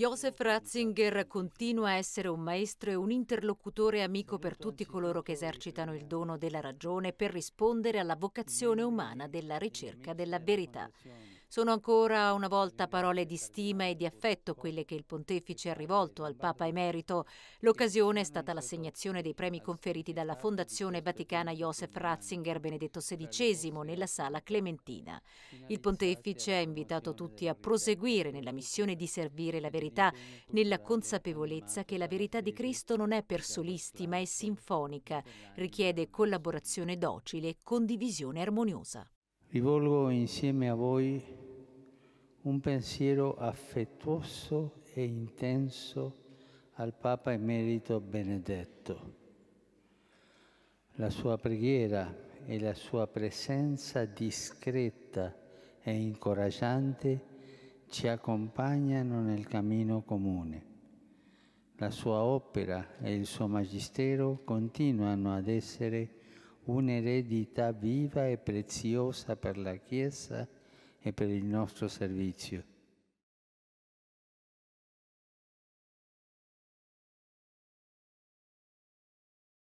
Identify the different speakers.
Speaker 1: Joseph Ratzinger continua a essere un maestro e un interlocutore amico per tutti coloro che esercitano il dono della ragione per rispondere alla vocazione umana della ricerca della verità. Sono ancora una volta parole di stima e di affetto quelle che il pontefice ha rivolto al Papa emerito. L'occasione è stata l'assegnazione dei premi conferiti dalla Fondazione Vaticana Joseph Ratzinger Benedetto XVI nella Sala Clementina. Il pontefice ha invitato tutti a proseguire nella missione di servire la verità, nella consapevolezza che la verità di Cristo non è per solisti ma è sinfonica, richiede collaborazione docile e condivisione armoniosa
Speaker 2: rivolgo insieme a voi un pensiero affettuoso e intenso al Papa Emerito Benedetto. La sua preghiera e la sua presenza discreta e incoraggiante ci accompagnano nel cammino comune. La sua opera e il suo magistero continuano ad essere un'eredità viva e preziosa per la Chiesa e per il nostro servizio.